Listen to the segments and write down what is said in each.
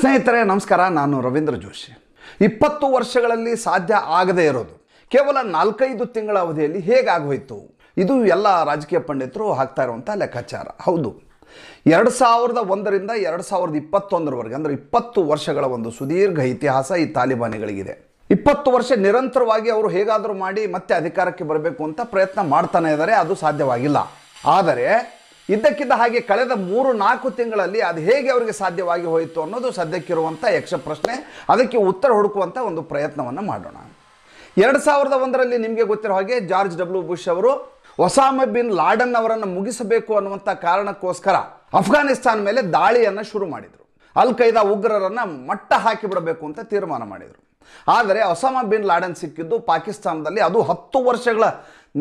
ಸ್ನೇಹಿತರೆ ನಮಸ್ಕಾರ ನಾನು ರವೀಂದ್ರ ಜೋಶಿ ಇಪ್ಪತ್ತು ವರ್ಷಗಳಲ್ಲಿ ಸಾಧ್ಯ ಆಗದೇ ಇರೋದು ಕೇವಲ ನಾಲ್ಕೈದು ತಿಂಗಳ ಅವಧಿಯಲ್ಲಿ ಹೇಗಾಗೋಯಿತು ಇದು ಎಲ್ಲ ರಾಜಕೀಯ ಪಂಡಿತರು ಹಾಕ್ತಾ ಇರುವಂಥ ಲೆಕ್ಕಾಚಾರ ಹೌದು ಎರಡು ಸಾವಿರದ ಒಂದರಿಂದ ಎರಡು ಸಾವಿರದ ಇಪ್ಪತ್ತೊಂದರವರೆಗೆ ಅಂದರೆ ಇಪ್ಪತ್ತು ವರ್ಷಗಳ ಒಂದು ಸುದೀರ್ಘ ಇತಿಹಾಸ ಈ ತಾಲಿಬಾನಿಗಳಿಗಿದೆ ಇಪ್ಪತ್ತು ವರ್ಷ ನಿರಂತರವಾಗಿ ಅವರು ಹೇಗಾದರೂ ಮಾಡಿ ಮತ್ತೆ ಅಧಿಕಾರಕ್ಕೆ ಬರಬೇಕು ಅಂತ ಪ್ರಯತ್ನ ಮಾಡ್ತಾನೆ ಇದ್ದಾರೆ ಅದು ಸಾಧ್ಯವಾಗಿಲ್ಲ ಆದರೆ ಇದ್ದಕ್ಕಿದ್ದ ಹಾಗೆ ಕಳೆದ ಮೂರು ನಾಲ್ಕು ತಿಂಗಳಲ್ಲಿ ಅದು ಹೇಗೆ ಅವರಿಗೆ ಸಾಧ್ಯವಾಗಿ ಹೋಯಿತು ಅನ್ನೋದು ಸದ್ಯಕ್ಕಿರುವಂಥ ಯಕ್ಷ ಪ್ರಶ್ನೆ ಅದಕ್ಕೆ ಉತ್ತರ ಹುಡುಕುವಂಥ ಒಂದು ಪ್ರಯತ್ನವನ್ನು ಮಾಡೋಣ ಎರಡು ಸಾವಿರದ ಒಂದರಲ್ಲಿ ನಿಮಗೆ ಗೊತ್ತಿರೋ ಹಾಗೆ ಜಾರ್ಜ್ ಡಬ್ಲ್ಯೂ ಬುಷ್ ಅವರು ಒಸಾಮ ಬಿನ್ ಲಾಡನ್ ಅವರನ್ನು ಮುಗಿಸಬೇಕು ಅನ್ನುವಂಥ ಕಾರಣಕ್ಕೋಸ್ಕರ ಅಫ್ಘಾನಿಸ್ತಾನ್ ಮೇಲೆ ದಾಳಿಯನ್ನು ಶುರು ಮಾಡಿದರು ಅಲ್ ಖೈದಾ ಉಗ್ರರನ್ನು ಮಟ್ಟ ಹಾಕಿಬಿಡಬೇಕು ಅಂತ ತೀರ್ಮಾನ ಮಾಡಿದರು ಆದರೆ ಒಸಾಮ ಬಿನ್ ಲಾಡನ್ ಸಿಕ್ಕಿದ್ದು ಪಾಕಿಸ್ತಾನದಲ್ಲಿ ಅದು ಹತ್ತು ವರ್ಷಗಳ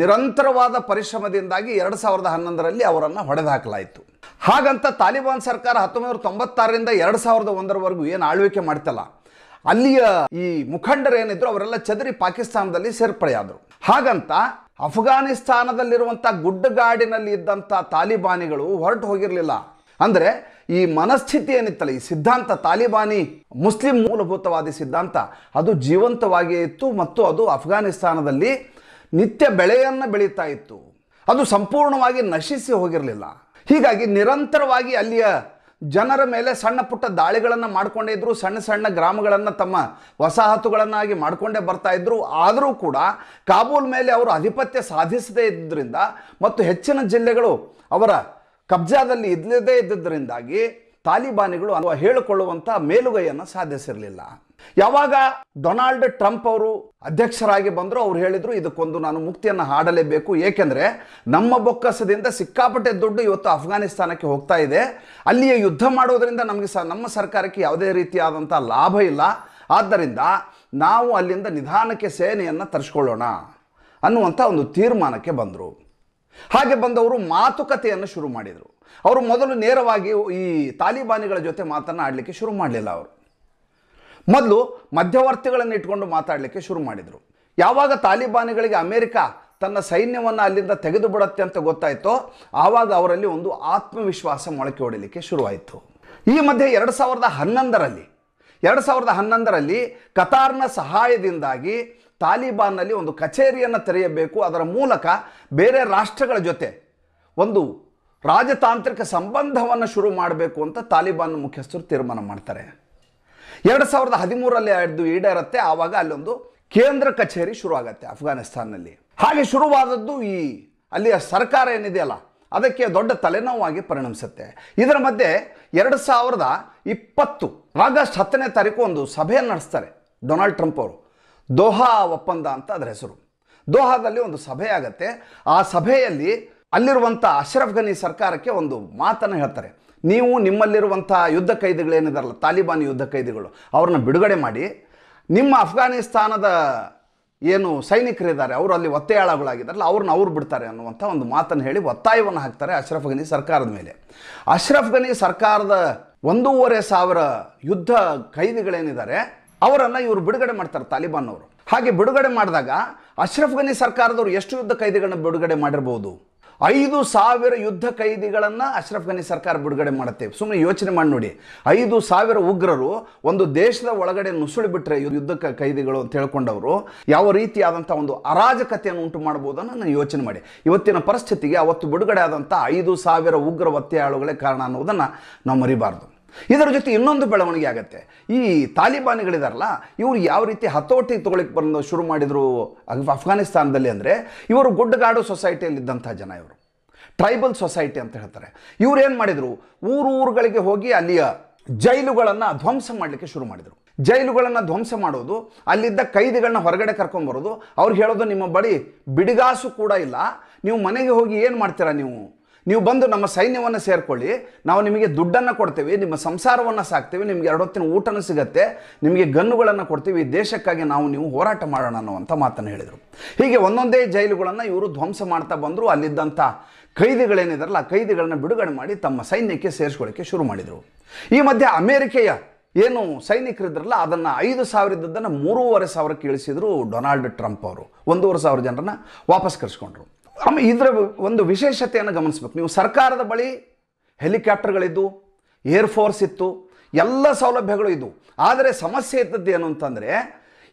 ನಿರಂತರವಾದ ಪರಿಶ್ರಮದಿಂದಾಗಿ ಎರಡು ಸಾವಿರದ ಹನ್ನೊಂದರಲ್ಲಿ ಅವರನ್ನು ಹಾಕಲಾಯಿತು ಹಾಗಂತ ತಾಲಿಬಾನ್ ಸರ್ಕಾರ ಹತ್ತೊಂಬೈನೂರ ತೊಂಬತ್ತಾರರಿಂದ ಎರಡು ಸಾವಿರದ ಒಂದರವರೆಗೂ ಏನು ಆಳ್ವಿಕೆ ಮಾಡ್ತಲ್ಲ ಅಲ್ಲಿಯ ಈ ಮುಖಂಡರು ಏನಿದ್ರು ಅವರೆಲ್ಲ ಚದರಿ ಪಾಕಿಸ್ತಾನದಲ್ಲಿ ಸೇರ್ಪಡೆಯಾದರು ಹಾಗಂತ ಅಫ್ಘಾನಿಸ್ತಾನದಲ್ಲಿರುವಂಥ ಗುಡ್ಡಗಾಡಿನಲ್ಲಿ ಇದ್ದಂಥ ತಾಲಿಬಾನಿಗಳು ಹೊರಟು ಹೋಗಿರಲಿಲ್ಲ ಅಂದ್ರೆ ಈ ಮನಸ್ಥಿತಿ ಏನಿತ್ತಲ್ಲ ಈ ಸಿದ್ಧಾಂತ ತಾಲಿಬಾನಿ ಮುಸ್ಲಿಂ ಮೂಲಭೂತವಾದಿ ಸಿದ್ಧಾಂತ ಅದು ಜೀವಂತವಾಗಿಯೇ ಇತ್ತು ಮತ್ತು ಅದು ಅಫ್ಘಾನಿಸ್ತಾನದಲ್ಲಿ ನಿತ್ಯ ಬೆಳೆಯನ್ನು ಬೆಳೀತಾ ಇತ್ತು ಅದು ಸಂಪೂರ್ಣವಾಗಿ ನಶಿಸಿ ಹೋಗಿರಲಿಲ್ಲ ಹೀಗಾಗಿ ನಿರಂತರವಾಗಿ ಅಲ್ಲಿಯ ಜನರ ಮೇಲೆ ಸಣ್ಣ ಪುಟ್ಟ ದಾಳಿಗಳನ್ನು ಮಾಡಿಕೊಂಡೇ ಇದ್ದರು ಸಣ್ಣ ಸಣ್ಣ ಗ್ರಾಮಗಳನ್ನು ತಮ್ಮ ವಸಾಹತುಗಳನ್ನಾಗಿ ಮಾಡಿಕೊಂಡೇ ಬರ್ತಾ ಇದ್ದರು ಆದರೂ ಕೂಡ ಕಾಬೂಲ್ ಮೇಲೆ ಅವರು ಆಧಿಪತ್ಯ ಸಾಧಿಸದೇ ಇದ್ದರಿಂದ ಮತ್ತು ಹೆಚ್ಚಿನ ಜಿಲ್ಲೆಗಳು ಅವರ ಕಬ್ಜಾದಲ್ಲಿ ಇಲ್ಲದೇ ಇದ್ದುದರಿಂದಾಗಿ ತಾಲಿಬಾನಿಗಳು ಹೇಳಿಕೊಳ್ಳುವಂಥ ಮೇಲುಗೈಯನ್ನು ಸಾಧಿಸಿರಲಿಲ್ಲ ಯಾವಾಗ ಡೊನಾಲ್ಡ್ ಟ್ರಂಪ್ ಅವರು ಅಧ್ಯಕ್ಷರಾಗಿ ಬಂದರು ಅವ್ರು ಹೇಳಿದರು ಇದಕ್ಕೊಂದು ನಾನು ಮುಕ್ತಿಯನ್ನು ಹಾಡಲೇಬೇಕು ಏಕೆಂದರೆ ನಮ್ಮ ಬೊಕ್ಕಸದಿಂದ ಸಿಕ್ಕಾಪಟ್ಟೆ ದುಡ್ಡು ಇವತ್ತು ಅಫ್ಘಾನಿಸ್ತಾನಕ್ಕೆ ಹೋಗ್ತಾ ಇದೆ ಅಲ್ಲಿಯ ಯುದ್ಧ ಮಾಡೋದರಿಂದ ನಮಗೆ ಸ ನಮ್ಮ ಸರ್ಕಾರಕ್ಕೆ ಯಾವುದೇ ರೀತಿಯಾದಂಥ ಲಾಭ ಇಲ್ಲ ಆದ್ದರಿಂದ ನಾವು ಅಲ್ಲಿಂದ ನಿಧಾನಕ್ಕೆ ಸೇನೆಯನ್ನು ತರಿಸ್ಕೊಳ್ಳೋಣ ಅನ್ನುವಂಥ ಒಂದು ತೀರ್ಮಾನಕ್ಕೆ ಬಂದರು ಹಾಗೆ ಬಂದವರು ಮಾತುಕತೆಯನ್ನು ಶುರು ಮಾಡಿದರು ಅವರು ಮೊದಲು ನೇರವಾಗಿ ಈ ತಾಲಿಬಾನಿಗಳ ಜೊತೆ ಮಾತನ್ನು ಆಡಲಿಕ್ಕೆ ಶುರು ಮಾಡಲಿಲ್ಲ ಅವರು ಮೊದಲು ಮಧ್ಯವರ್ತಿಗಳನ್ನು ಇಟ್ಕೊಂಡು ಮಾತಾಡಲಿಕ್ಕೆ ಶುರು ಮಾಡಿದರು ಯಾವಾಗ ತಾಲಿಬಾನಿಗಳಿಗೆ ಅಮೆರಿಕ ತನ್ನ ಸೈನ್ಯವನ್ನು ಅಲ್ಲಿಂದ ತೆಗೆದು ಬಿಡುತ್ತೆ ಅಂತ ಗೊತ್ತಾಯಿತೋ ಆವಾಗ ಅವರಲ್ಲಿ ಒಂದು ಆತ್ಮವಿಶ್ವಾಸ ಮೊಳಕೆ ಹೊಡಿಲಿಕ್ಕೆ ಶುರುವಾಯಿತು ಈ ಮಧ್ಯೆ ಎರಡು ಸಾವಿರದ ಹನ್ನೊಂದರಲ್ಲಿ ಎರಡು ಸಾವಿರದ ಹನ್ನೊಂದರಲ್ಲಿ ಕತಾರ್ನ ಸಹಾಯದಿಂದಾಗಿ ತಾಲಿಬಾನ್ನಲ್ಲಿ ಒಂದು ಕಚೇರಿಯನ್ನು ತೆರೆಯಬೇಕು ಅದರ ಮೂಲಕ ಬೇರೆ ರಾಷ್ಟ್ರಗಳ ಜೊತೆ ಒಂದು ರಾಜತಾಂತ್ರಿಕ ಸಂಬಂಧವನ್ನು ಶುರು ಮಾಡಬೇಕು ಅಂತ ತಾಲಿಬಾನ್ ಮುಖ್ಯಸ್ಥರು ತೀರ್ಮಾನ ಮಾಡ್ತಾರೆ ಎರಡು ಸಾವಿರದ ಹದಿಮೂರಲ್ಲಿ ಅದು ಈಡೇರುತ್ತೆ ಆವಾಗ ಅಲ್ಲೊಂದು ಕೇಂದ್ರ ಕಚೇರಿ ಶುರುವಾಗತ್ತೆ ಅಫ್ಘಾನಿಸ್ತಾನಲ್ಲಿ ಹಾಗೆ ಶುರುವಾದದ್ದು ಈ ಅಲ್ಲಿಯ ಸರ್ಕಾರ ಏನಿದೆಯಲ್ಲ ಅದಕ್ಕೆ ದೊಡ್ಡ ತಲೆನೋವಾಗಿ ಪರಿಣಮಿಸುತ್ತೆ ಇದರ ಮಧ್ಯೆ ಎರಡು ಸಾವಿರದ ಇಪ್ಪತ್ತು ಆಗಸ್ಟ್ ಹತ್ತನೇ ತಾರೀಕು ಒಂದು ಸಭೆಯನ್ನು ನಡೆಸ್ತಾರೆ ಡೊನಾಲ್ಡ್ ಟ್ರಂಪ್ ಅವರು ದೋಹಾ ಒಪ್ಪಂದ ಅಂತ ಅದರ ಹೆಸರು ದೋಹಾದಲ್ಲಿ ಒಂದು ಸಭೆ ಆಗುತ್ತೆ ಆ ಸಭೆಯಲ್ಲಿ ಅಲ್ಲಿರುವಂಥ ಅಶ್ರಫ್ ಘನಿ ಸರ್ಕಾರಕ್ಕೆ ಒಂದು ಮಾತನ್ನು ಹೇಳ್ತಾರೆ ನೀವು ನಿಮ್ಮಲ್ಲಿರುವಂಥ ಯುದ್ಧ ಕೈದಿಗಳೇನಿದಾರಲ್ಲ ತಾಲಿಬಾನ್ ಯುದ್ಧ ಕೈದಿಗಳು ಅವ್ರನ್ನ ಬಿಡುಗಡೆ ಮಾಡಿ ನಿಮ್ಮ ಅಫ್ಘಾನಿಸ್ತಾನದ ಏನು ಸೈನಿಕರಿದ್ದಾರೆ ಅವರು ಅಲ್ಲಿ ಒತ್ತೆಯಾಳಗಳಾಗಿದ್ದಾರಲ್ಲ ಅವ್ರನ್ನ ಅವ್ರು ಬಿಡ್ತಾರೆ ಅನ್ನುವಂಥ ಒಂದು ಮಾತನ್ನು ಹೇಳಿ ಒತ್ತಾಯವನ್ನು ಹಾಕ್ತಾರೆ ಅಶ್ರಫ್ ಘನಿ ಸರ್ಕಾರದ ಮೇಲೆ ಅಶ್ರಫ್ ಘನಿ ಸರ್ಕಾರದ ಒಂದೂವರೆ ಸಾವಿರ ಯುದ್ಧ ಕೈದಿಗಳೇನಿದ್ದಾರೆ ಅವರನ್ನು ಇವರು ಬಿಡುಗಡೆ ಮಾಡ್ತಾರೆ ತಾಲಿಬಾನ್ ಅವರು ಹಾಗೆ ಬಿಡುಗಡೆ ಮಾಡಿದಾಗ ಅಶ್ರಫ್ ಘನಿ ಸರ್ಕಾರದವರು ಎಷ್ಟು ಯುದ್ಧ ಕೈದಿಗಳನ್ನ ಬಿಡುಗಡೆ ಮಾಡಿರ್ಬೋದು ಐದು ಸಾವಿರ ಯುದ್ಧ ಕೈದಿಗಳನ್ನು ಅಶ್ರಫ್ ಘನಿ ಸರ್ಕಾರ ಬಿಡುಗಡೆ ಮಾಡುತ್ತೆ ಸುಮ್ಮನೆ ಯೋಚನೆ ಮಾಡಿ ನೋಡಿ ಐದು ಸಾವಿರ ಉಗ್ರರು ಒಂದು ದೇಶದ ಒಳಗಡೆ ನುಸುಳಿಬಿಟ್ರೆ ಯುದ್ಧ ಕೈದಿಗಳು ಅಂತ ಹೇಳ್ಕೊಂಡವರು ಯಾವ ರೀತಿಯಾದಂಥ ಒಂದು ಅರಾಜಕತೆಯನ್ನು ಉಂಟು ಮಾಡ್ಬೋದನ್ನು ನಾನು ಯೋಚನೆ ಮಾಡಿ ಇವತ್ತಿನ ಪರಿಸ್ಥಿತಿಗೆ ಅವತ್ತು ಬಿಡುಗಡೆ ಆದಂಥ ಐದು ಸಾವಿರ ಉಗ್ರ ಒತ್ತೆಯಾಳುಗಳೇ ಕಾರಣ ಅನ್ನೋದನ್ನು ನಾವು ಮರಿಬಾರ್ದು ಇದರ ಜೊತೆ ಇನ್ನೊಂದು ಬೆಳವಣಿಗೆ ಆಗುತ್ತೆ ಈ ತಾಲಿಬಾನಿಗಳಿದಾರಲ್ಲ ಇವರು ಯಾವ ರೀತಿ ಹತೋಟಿಗೆ ತೊಗೊಳಕ್ಕೆ ಬಂದು ಶುರು ಮಾಡಿದರು ಅಫ್ಘಾನಿಸ್ತಾನದಲ್ಲಿ ಅಂದರೆ ಇವರು ಗುಡ್ಡಗಾಡು ಸೊಸೈಟಿಯಲ್ಲಿದ್ದಂಥ ಜನ ಇವರು ಟ್ರೈಬಲ್ ಸೊಸೈಟಿ ಅಂತ ಹೇಳ್ತಾರೆ ಇವರು ಏನು ಮಾಡಿದರು ಊರು ಊರುಗಳಿಗೆ ಹೋಗಿ ಅಲ್ಲಿಯ ಜೈಲುಗಳನ್ನು ಧ್ವಂಸ ಮಾಡಲಿಕ್ಕೆ ಶುರು ಮಾಡಿದರು ಜೈಲುಗಳನ್ನು ಧ್ವಂಸ ಮಾಡೋದು ಅಲ್ಲಿದ್ದ ಕೈದಿಗಳನ್ನ ಹೊರಗಡೆ ಕರ್ಕೊಂಬರೋದು ಅವ್ರು ಹೇಳೋದು ನಿಮ್ಮ ಬಳಿ ಬಿಡಿಗಾಸು ಕೂಡ ಇಲ್ಲ ನೀವು ಮನೆಗೆ ಹೋಗಿ ಏನು ಮಾಡ್ತೀರಾ ನೀವು ನೀವು ಬಂದು ನಮ್ಮ ಸೈನ್ಯವನ್ನು ಸೇರಿಕೊಳ್ಳಿ ನಾವು ನಿಮಗೆ ದುಡ್ಡನ್ನು ಕೊಡ್ತೇವೆ ನಿಮ್ಮ ಸಂಸಾರವನ್ನು ಸಾಕ್ತೇವೆ ನಿಮಗೆ ಎರಡು ಹೊತ್ತಿನ ಊಟನೂ ಸಿಗತ್ತೆ ನಿಮಗೆ ಗನ್ನುಗಳನ್ನು ಕೊಡ್ತೀವಿ ಈ ದೇಶಕ್ಕಾಗಿ ನಾವು ನೀವು ಹೋರಾಟ ಮಾಡೋಣ ಅನ್ನುವಂಥ ಮಾತನ್ನು ಹೇಳಿದರು ಹೀಗೆ ಒಂದೊಂದೇ ಜೈಲುಗಳನ್ನು ಇವರು ಧ್ವಂಸ ಮಾಡ್ತಾ ಬಂದರು ಅಲ್ಲಿದ್ದಂಥ ಕೈದಿಗಳೇನಿದ್ರಲ್ಲ ಆ ಕೈದಿಗಳನ್ನು ಬಿಡುಗಡೆ ಮಾಡಿ ತಮ್ಮ ಸೈನ್ಯಕ್ಕೆ ಸೇರಿಸ್ಕೊಳ್ಳಿಕ್ಕೆ ಶುರು ಮಾಡಿದರು ಈ ಮಧ್ಯೆ ಅಮೇರಿಕೆಯ ಏನು ಸೈನಿಕರಿದ್ರಲ್ಲ ಅದನ್ನು ಐದು ಸಾವಿರದ್ದನ್ನು ಮೂರುವರೆ ಸಾವಿರಕ್ಕೆ ಇಳಿಸಿದರು ಡೊನಾಲ್ಡ್ ಟ್ರಂಪ್ ಅವರು ಒಂದೂವರೆ ಸಾವಿರ ಜನರನ್ನ ವಾಪಸ್ ಕರೆಸ್ಕೊಂಡ್ರು ಆಮೇಲೆ ಇದರ ಒಂದು ವಿಶೇಷತೆಯನ್ನು ಗಮನಿಸ್ಬೇಕು ನೀವು ಸರ್ಕಾರದ ಬಳಿ ಹೆಲಿಕಾಪ್ಟರ್ಗಳಿದ್ದು ಏರ್ಫೋರ್ಸ್ ಇತ್ತು ಎಲ್ಲ ಸೌಲಭ್ಯಗಳು ಇದ್ದವು ಆದರೆ ಸಮಸ್ಯೆ ಇದ್ದದ್ದು ಏನು ಅಂತಂದರೆ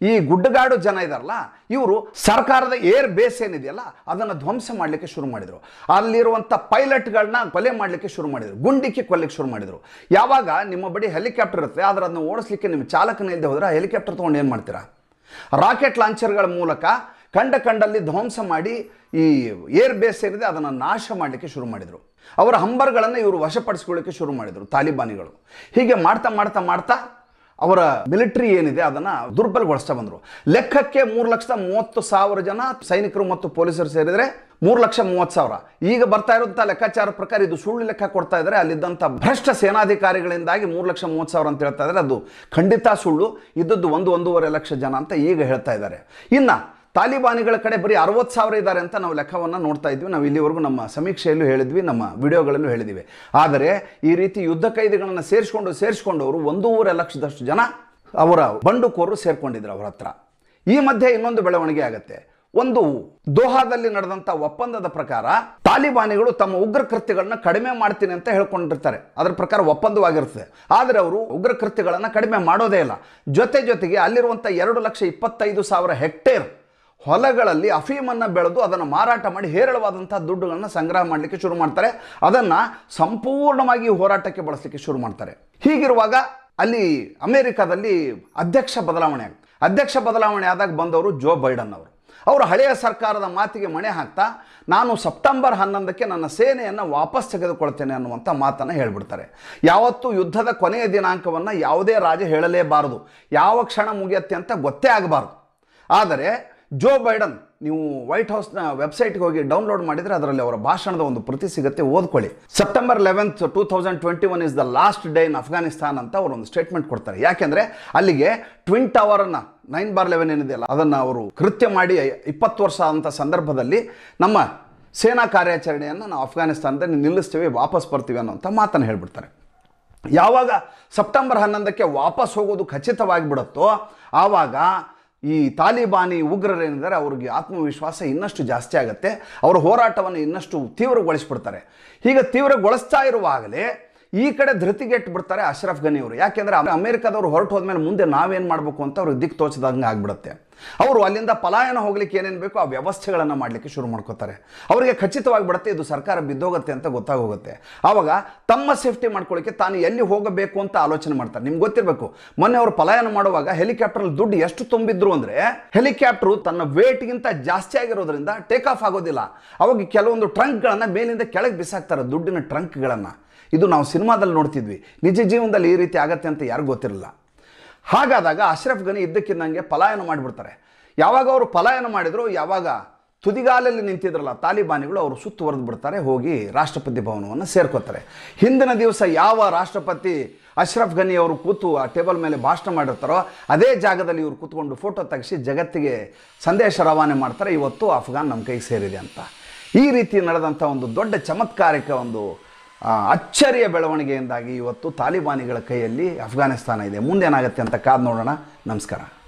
ಈ ಗುಡ್ಡಗಾಡು ಜನ ಇದಾರಲ್ಲ ಇವರು ಸರ್ಕಾರದ ಏರ್ ಬೇಸ್ ಏನಿದೆಯಲ್ಲ ಅದನ್ನು ಧ್ವಂಸ ಮಾಡಲಿಕ್ಕೆ ಶುರು ಮಾಡಿದರು ಅಲ್ಲಿರುವಂಥ ಪೈಲಟ್ಗಳನ್ನ ಕೊಲೆ ಮಾಡಲಿಕ್ಕೆ ಶುರು ಮಾಡಿದರು ಗುಂಡಿಕ್ಕೆ ಕೊಲ್ಲಕ್ಕೆ ಶುರು ಮಾಡಿದರು ಯಾವಾಗ ನಿಮ್ಮ ಬಳಿ ಹೆಲಿಕಾಪ್ಟರ್ ಇರುತ್ತೆ ಆದರೆ ಅದನ್ನು ಓಡಿಸ್ಲಿಕ್ಕೆ ನಿಮ್ಮ ಚಾಲಕನ ಇಲ್ಲದೆ ಹೋದರೆ ಹೆಲಿಕಾಪ್ಟರ್ ತೊಗೊಂಡು ಏನು ಮಾಡ್ತೀರಾ ರಾಕೆಟ್ ಲಾಂಚರ್ಗಳ ಮೂಲಕ ಕಂಡ ಕಂಡಲ್ಲಿ ಧ್ವಂಸ ಮಾಡಿ ಈ ಏರ್ ಬೇಸ್ ಏನಿದೆ ಅದನ್ನು ನಾಶ ಮಾಡಲಿಕ್ಕೆ ಶುರು ಮಾಡಿದರು ಅವರ ಹಂಬರ್ಗಳನ್ನು ಇವರು ವಶಪಡಿಸ್ಕೊಳ್ಳಿಕ್ಕೆ ಶುರು ಮಾಡಿದರು ತಾಲಿಬಾನಿಗಳು ಹೀಗೆ ಮಾಡ್ತಾ ಮಾಡ್ತಾ ಮಾಡ್ತಾ ಅವರ ಮಿಲಿಟ್ರಿ ಏನಿದೆ ಅದನ್ನು ದುರ್ಬಲಗೊಳಿಸ್ತಾ ಬಂದರು ಲೆಕ್ಕಕ್ಕೆ ಮೂರು ಲಕ್ಷದ ಮೂವತ್ತು ಸಾವಿರ ಜನ ಸೈನಿಕರು ಮತ್ತು ಪೊಲೀಸರು ಸೇರಿದರೆ ಮೂರು ಲಕ್ಷ ಮೂವತ್ತು ಸಾವಿರ ಈಗ ಬರ್ತಾ ಇರುವಂಥ ಲೆಕ್ಕಾಚಾರ ಪ್ರಕಾರ ಇದು ಸುಳ್ಳು ಲೆಕ್ಕ ಕೊಡ್ತಾ ಇದ್ದಾರೆ ಅಲ್ಲಿದ್ದಂಥ ಭ್ರಷ್ಟ ಸೇನಾಧಿಕಾರಿಗಳಿಂದಾಗಿ ಮೂರು ಲಕ್ಷ ಮೂವತ್ತು ಸಾವಿರ ಅಂತ ಹೇಳ್ತಾ ಇದ್ದಾರೆ ಅದು ಖಂಡಿತ ಸುಳ್ಳು ಇದ್ದದ್ದು ಒಂದು ಒಂದೂವರೆ ಲಕ್ಷ ಜನ ಅಂತ ಈಗ ಹೇಳ್ತಾ ಇದ್ದಾರೆ ಇನ್ನು ತಾಲಿಬಾನಿಗಳ ಕಡೆ ಬರೀ ಅರವತ್ತು ಸಾವಿರ ಇದ್ದಾರೆ ಅಂತ ನಾವು ಲೆಕ್ಕವನ್ನು ನೋಡ್ತಾ ಇದ್ವಿ ನಾವು ಇಲ್ಲಿವರೆಗೂ ನಮ್ಮ ಸಮೀಕ್ಷೆಯಲ್ಲೂ ಹೇಳಿದ್ವಿ ನಮ್ಮ ವಿಡಿಯೋಗಳಲ್ಲೂ ಹೇಳಿದ್ವಿ ಆದರೆ ಈ ರೀತಿ ಯುದ್ಧ ಕೈದಿಗಳನ್ನು ಸೇರಿಸ್ಕೊಂಡು ಸೇರಿಸ್ಕೊಂಡು ಅವರು ಒಂದೂವರೆ ಲಕ್ಷದಷ್ಟು ಜನ ಅವರ ಬಂಡುಕೋರು ಸೇರ್ಕೊಂಡಿದ್ರು ಅವರ ಹತ್ರ ಈ ಮಧ್ಯೆ ಇನ್ನೊಂದು ಬೆಳವಣಿಗೆ ಆಗುತ್ತೆ ಒಂದು ದೋಹಾದಲ್ಲಿ ನಡೆದಂಥ ಒಪ್ಪಂದದ ಪ್ರಕಾರ ತಾಲಿಬಾನಿಗಳು ತಮ್ಮ ಉಗ್ರ ಕೃತ್ಯಗಳನ್ನ ಕಡಿಮೆ ಮಾಡ್ತೀನಿ ಅಂತ ಹೇಳ್ಕೊಂಡಿರ್ತಾರೆ ಅದರ ಪ್ರಕಾರ ಒಪ್ಪಂದವಾಗಿರುತ್ತೆ ಆದರೆ ಅವರು ಉಗ್ರ ಕೃತ್ಯಗಳನ್ನು ಕಡಿಮೆ ಮಾಡೋದೇ ಇಲ್ಲ ಜೊತೆ ಜೊತೆಗೆ ಅಲ್ಲಿರುವಂಥ ಎರಡು ಲಕ್ಷ ಇಪ್ಪತ್ತೈದು ಸಾವಿರ ಹೆಕ್ಟೇರ್ ಹೊಲಗಳಲ್ಲಿ ಅಫೀಮನ್ನು ಬೆಳೆದು ಅದನ್ನು ಮಾರಾಟ ಮಾಡಿ ಹೇರಳವಾದಂಥ ದುಡ್ಡುಗಳನ್ನು ಸಂಗ್ರಹ ಮಾಡಲಿಕ್ಕೆ ಶುರು ಮಾಡ್ತಾರೆ ಅದನ್ನು ಸಂಪೂರ್ಣವಾಗಿ ಹೋರಾಟಕ್ಕೆ ಬಳಸಲಿಕ್ಕೆ ಶುರು ಮಾಡ್ತಾರೆ ಹೀಗಿರುವಾಗ ಅಲ್ಲಿ ಅಮೇರಿಕಾದಲ್ಲಿ ಅಧ್ಯಕ್ಷ ಬದಲಾವಣೆ ಆಗುತ್ತೆ ಅಧ್ಯಕ್ಷ ಬದಲಾವಣೆ ಆದಾಗ ಬಂದವರು ಜೋ ಬೈಡನ್ ಅವರು ಅವರು ಹಳೆಯ ಸರ್ಕಾರದ ಮಾತಿಗೆ ಮಣೆ ಹಾಕ್ತಾ ನಾನು ಸೆಪ್ಟೆಂಬರ್ ಹನ್ನೊಂದಕ್ಕೆ ನನ್ನ ಸೇನೆಯನ್ನು ವಾಪಸ್ ತೆಗೆದುಕೊಳ್ತೇನೆ ಅನ್ನುವಂಥ ಮಾತನ್ನು ಹೇಳ್ಬಿಡ್ತಾರೆ ಯಾವತ್ತೂ ಯುದ್ಧದ ಕೊನೆಯ ದಿನಾಂಕವನ್ನು ಯಾವುದೇ ರಾಜ ಹೇಳಲೇಬಾರದು ಯಾವ ಕ್ಷಣ ಮುಗಿಯತ್ತೆ ಅಂತ ಗೊತ್ತೇ ಆಗಬಾರ್ದು ಆದರೆ ಜೋ ಬೈಡನ್ ನೀವು ವೈಟ್ ಹೌಸ್ನ ವೆಬ್ಸೈಟ್ಗೆ ಹೋಗಿ ಡೌನ್ಲೋಡ್ ಮಾಡಿದರೆ ಅದರಲ್ಲಿ ಅವರ ಭಾಷಣದ ಒಂದು ಪ್ರತಿ ಸಿಗುತ್ತೆ ಓದ್ಕೊಳ್ಳಿ September eleventh two thousand twenty one is the last day in Afghanistan ಅಂತ ಅವರು ಒಂದು ಸ್ಟೇಟ್ಮೆಂಟ್ ಕೊಡ್ತಾರೆ ಯಾಕೆಂದರೆ ಅಲ್ಲಿಗೆ ಟ್ವಿನ್ ಟವರನ್ನು ನೈನ್ ಬಾರ್ ಲೆವೆನ್ ಏನಿದೆಯಲ್ಲ ಅದನ್ನು ಅವರು ಕೃತ್ಯ ಮಾಡಿ ಇಪ್ಪತ್ತು ವರ್ಷ ಆದಂಥ ಸಂದರ್ಭದಲ್ಲಿ ನಮ್ಮ ಸೇನಾ ಕಾರ್ಯಾಚರಣೆಯನ್ನು ನಾವು ಅಫ್ಘಾನಿಸ್ತಾನದಲ್ಲಿ ನಿಲ್ಲಿಸ್ತೀವಿ ವಾಪಸ್ ಬರ್ತೀವಿ ಅನ್ನೋಂಥ ಮಾತನ್ನು ಹೇಳ್ಬಿಡ್ತಾರೆ ಯಾವಾಗ ಸೆಪ್ಟೆಂಬರ್ ಹನ್ನೊಂದಕ್ಕೆ ವಾಪಸ್ ಹೋಗೋದು ಖಚಿತವಾಗಿಬಿಡುತ್ತೋ ಆವಾಗ ಈ ತಾಲಿಬಾನಿ ಉಗ್ರರೇನಿದ್ದಾರೆ ಅವ್ರಿಗೆ ಆತ್ಮವಿಶ್ವಾಸ ಇನ್ನಷ್ಟು ಜಾಸ್ತಿ ಆಗುತ್ತೆ ಅವರ ಹೋರಾಟವನ್ನು ಇನ್ನಷ್ಟು ತೀವ್ರಗೊಳಿಸ್ಬಿಡ್ತಾರೆ ಹೀಗೆ ತೀವ್ರಗೊಳಿಸ್ತಾ ಇರುವಾಗಲೇ ಈ ಕಡೆ ಧೃತಿಗೆಟ್ಟು ಬಿಡ್ತಾರೆ ಅಶ್ರಫ್ ಗನಿ ಅವರು ಯಾಕೆಂದ್ರೆ ಅಮೆರಿಕದವ್ರು ಹೊರಟು ಹೋದ್ಮೇಲೆ ಮುಂದೆ ನಾವೇನು ಮಾಡಬೇಕು ಅಂತ ಅವ್ರಿಗೆ ದಿಕ್ಕು ತೋಚದಂಗೆ ಆಗಿಬಿಡುತ್ತೆ ಅವರು ಅಲ್ಲಿಂದ ಪಲಾಯನ ಹೋಗ್ಲಿಕ್ಕೆ ಏನೇನು ಬೇಕೋ ಆ ವ್ಯವಸ್ಥೆಗಳನ್ನು ಮಾಡಲಿಕ್ಕೆ ಶುರು ಮಾಡ್ಕೋತಾರೆ ಅವರಿಗೆ ಖಚಿತವಾಗಿ ಬಿಡುತ್ತೆ ಇದು ಸರ್ಕಾರ ಬಿದ್ದೋಗುತ್ತೆ ಅಂತ ಗೊತ್ತಾಗೋಗುತ್ತೆ ಆವಾಗ ತಮ್ಮ ಸೇಫ್ಟಿ ಮಾಡ್ಕೊಳ್ಳಿಕ್ಕೆ ತಾನು ಎಲ್ಲಿ ಹೋಗಬೇಕು ಅಂತ ಆಲೋಚನೆ ಮಾಡ್ತಾರೆ ನಿಮ್ಗೆ ಗೊತ್ತಿರಬೇಕು ಮೊನ್ನೆ ಅವರು ಪಲಾಯನ ಮಾಡುವಾಗ ಹೆಲಿಕಾಪ್ಟರ್ ದುಡ್ಡು ಎಷ್ಟು ತುಂಬಿದ್ರು ಅಂದರೆ ಹೆಲಿಕಾಪ್ಟರ್ ತನ್ನ ವೇಟ್ಗಿಂತ ಜಾಸ್ತಿ ಆಗಿರೋದ್ರಿಂದ ಟೇಕ್ ಆಫ್ ಆಗೋದಿಲ್ಲ ಅವಾಗ ಕೆಲವೊಂದು ಟ್ರಂಕ್ಗಳನ್ನು ಮೇಲಿಂದ ಕೆಳಗೆ ಬಿಸಾಕ್ತಾರೆ ದುಡ್ಡಿನ ಟ್ರಂಕ್ಗಳನ್ನು ಇದು ನಾವು ಸಿನಿಮಾದಲ್ಲಿ ನೋಡ್ತಿದ್ವಿ ನಿಜ ಜೀವನದಲ್ಲಿ ಈ ರೀತಿ ಆಗತ್ತೆ ಅಂತ ಯಾರಿಗೂ ಗೊತ್ತಿರಲಿಲ್ಲ ಹಾಗಾದಾಗ ಅಶ್ರಫ್ ಗನಿ ಇದ್ದಕ್ಕಿದ್ದಂಗೆ ಪಲಾಯನ ಮಾಡಿಬಿಡ್ತಾರೆ ಯಾವಾಗ ಅವರು ಪಲಾಯನ ಮಾಡಿದ್ರು ಯಾವಾಗ ತುದಿಗಾಲಲ್ಲಿ ನಿಂತಿದ್ರಲ್ಲ ತಾಲಿಬಾನಿಗಳು ಅವರು ಸುತ್ತುವರೆದು ಬಿಡ್ತಾರೆ ಹೋಗಿ ರಾಷ್ಟ್ರಪತಿ ಭವನವನ್ನು ಸೇರ್ಕೋತಾರೆ ಹಿಂದಿನ ದಿವಸ ಯಾವ ರಾಷ್ಟ್ರಪತಿ ಅಶ್ರಫ್ ಘನಿ ಅವರು ಕೂತು ಆ ಟೇಬಲ್ ಮೇಲೆ ಭಾಷಣ ಮಾಡಿರ್ತಾರೋ ಅದೇ ಜಾಗದಲ್ಲಿ ಇವರು ಕೂತ್ಕೊಂಡು ಫೋಟೋ ತೆಗೆಸಿ ಜಗತ್ತಿಗೆ ಸಂದೇಶ ರವಾನೆ ಮಾಡ್ತಾರೆ ಇವತ್ತು ಅಫ್ಘಾನ್ ನಮ್ಮ ಕೈಗೆ ಸೇರಿದೆ ಅಂತ ಈ ರೀತಿ ನಡೆದಂಥ ಒಂದು ದೊಡ್ಡ ಚಮತ್ಕಾರಿಕ ಒಂದು ಅಚ್ಚರಿಯ ಬೆಳವಣಿಗೆಯಿಂದಾಗಿ ಇವತ್ತು ತಾಲಿಬಾನಿಗಳ ಕೈಯಲ್ಲಿ ಅಫ್ಘಾನಿಸ್ತಾನ ಇದೆ ಮುಂದೇನಾಗುತ್ತೆ ಅಂತ ಕಾದು ನೋಡೋಣ ನಮಸ್ಕಾರ